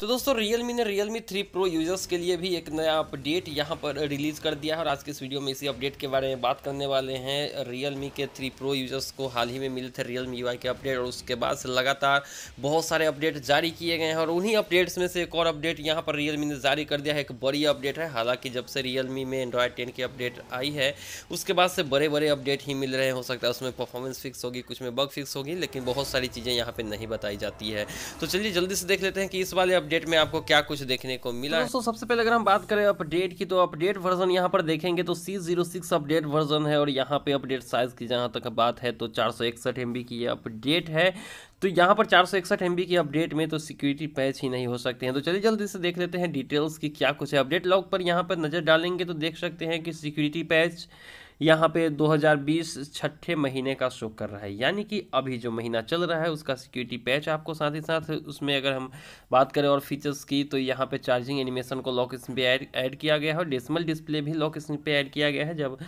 तो दोस्तों Realme ने Realme 3 Pro यूजर्स के लिए भी एक नया अपडेट यहाँ पर रिलीज़ कर दिया है और आज के इस वीडियो में इसी अपडेट के बारे में बात करने वाले हैं Realme के 3 Pro यूजर्स को हाल ही में मिले थे Realme UI के अपडेट और उसके बाद से लगातार बहुत सारे अपडेट जारी किए गए हैं और उन्हीं अपडेट्स में से एक और अपडेट यहाँ पर रियल ने जारी कर दिया है एक बड़ी अपडेट है हालाँकि जब से रियल में एंड्रॉयड टेन की अपडेट आई है उसके बाद से बड़े बड़े अपडेट ही मिल रहे हो सकता है उसमें परफॉर्मेंस फिक्स होगी कुछ में बग फिक्स होगी लेकिन बहुत सारी चीज़ें यहाँ पर नहीं बताई जाती है तो चलिए जल्दी से देख लेते हैं कि इस वाले अपडेट में आपको क्या कुछ देखने को मिला तो दोस्तों सबसे पहले अगर हम बात करें अपडेट की तो अपडेट वर्जन यहाँ पर देखेंगे तो C zero six update version है और यहाँ पे अपडेट साइज की जहाँ तक बात है तो चार सौ इकसठ एम बी की अपडेट है तो यहाँ पर चार सौ इकसठ एम बी की अपडेट में तो सिक्योरिटी पैच ही नहीं हो सकते हैं तो चलिए जल्दी से देख लेते हैं डिटेल्स की क्या कुछ है अपडेट लॉग पर यहाँ पर नज़र डालेंगे तो देख सकते हैं कि सिक्योरिटी पैच यहाँ पे 2020 छठे महीने का शो कर रहा है यानी कि अभी जो महीना चल रहा है उसका सिक्योरिटी पैच आपको साथ ही साथ उसमें अगर हम बात करें और फीचर्स की तो यहाँ पे चार्जिंग एनिमेशन को लॉक स्क्रीन पे ऐड किया गया है और डेसिमल डिस्प्ले भी लॉक स्क्रीन पे ऐड किया गया है जब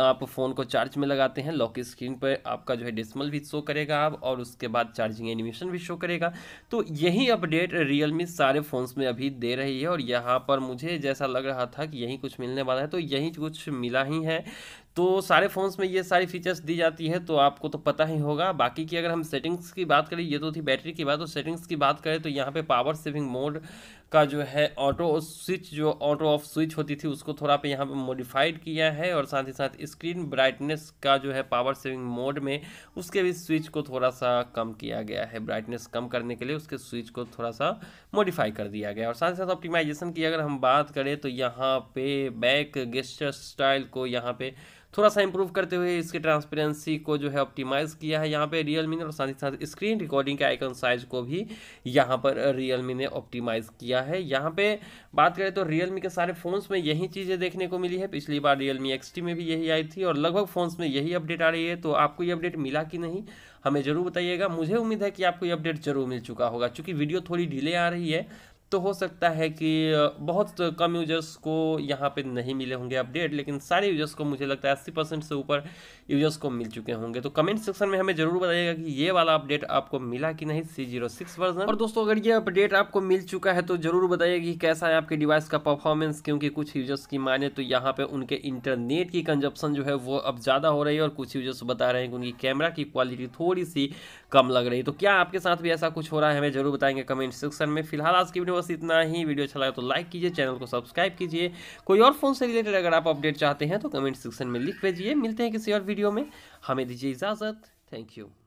आप फ़ोन को चार्ज में लगाते हैं लॉक स्क्रीन पर आपका जो है डिस्मल भी शो करेगा आप और उसके बाद चार्जिंग एनिमेशन भी शो करेगा तो यही अपडेट रियलमी सारे फ़ोन्स में अभी दे रही है और यहाँ पर मुझे जैसा लग रहा था कि यही कुछ मिलने वाला है तो यही कुछ मिला ही है तो सारे फ़ोन्स में ये सारी फीचर्स दी जाती है तो आपको तो पता ही होगा बाकी की अगर हम सेटिंग्स की बात करें ये तो थी बैटरी की बात तो सेटिंग्स की बात करें तो यहाँ पे पावर सेविंग मोड का जो है ऑटो स्विच जो ऑटो ऑफ स्विच होती थी उसको थोड़ा पे यहाँ पे मॉडिफाइड किया है और साथ ही साथ स्क्रीन ब्राइटनेस का जो है पावर सेविंग मोड में उसके भी स्विच को थोड़ा सा कम किया गया है ब्राइटनेस कम करने के लिए उसके स्विच को थोड़ा सा मॉडिफाई कर दिया गया और साथ ही साथ ऑप्टिमाइजेशन की अगर हम बात करें तो यहाँ पे बैक गेस्टर स्टाइल को यहाँ पे थोड़ा सा इंप्रूव करते हुए इसके ट्रांसपेरेंसी को जो है ऑप्टिमाइज़ किया है यहाँ पे रियल मी ने और साथ ही साथ स्क्रीन रिकॉर्डिंग के आइकन साइज को भी यहाँ पर रियल मी ने ऑप्टिमाइज़ किया है यहाँ पे बात करें तो रियल मी के सारे फ़ोन्स में यही चीज़ें देखने को मिली है पिछली बार रियल मी एक्स में भी यही आई थी और लगभग फ़ोन्स में यही अपडेट आ रही है तो आपको ये अपडेट मिला कि नहीं हमें ज़रूर बताइएगा मुझे उम्मीद है कि आपको ये अपडेट जरूर मिल चुका होगा चूँकि वीडियो थोड़ी डिले आ रही है तो हो सकता है कि बहुत कम यूजर्स को यहाँ पे नहीं मिले होंगे अपडेट लेकिन सारे यूजर्स को मुझे लगता है अस्सी परसेंट से ऊपर यूजर्स को मिल चुके होंगे तो कमेंट सेक्शन में हमें ज़रूर बताइएगा कि ये वाला अपडेट आपको मिला कि नहीं सी जीरो सिक्स वर्जन और दोस्तों अगर ये अपडेट आपको मिल चुका है तो ज़रूर बताइएगा कि कैसा है आपके डिवाइस का परफॉर्मेंस क्योंकि कुछ यूजर्स की माने तो यहाँ पर उनके इंटरनेट की कंजप्शन जो है वो अब ज़्यादा हो रही है और कुछ यूजर्स बता रहे हैं कि उनकी कैमरा की क्वालिटी थोड़ी सी कम लग रही है तो क्या आपके साथ भी ऐसा कुछ हो रहा है हमें ज़रूर बताएंगे कमेंट सेक्शन में फिलहाल आज की वीडियो बस इतना ही वीडियो अच्छा लगा तो लाइक कीजिए चैनल को सब्सक्राइब कीजिए कोई और फ़ोन से रिलेटेड अगर आप अपडेट चाहते हैं तो कमेंट सेक्शन में लिख भेजिए मिलते हैं किसी और वीडियो में हमें दीजिए इजाज़त थैंक यू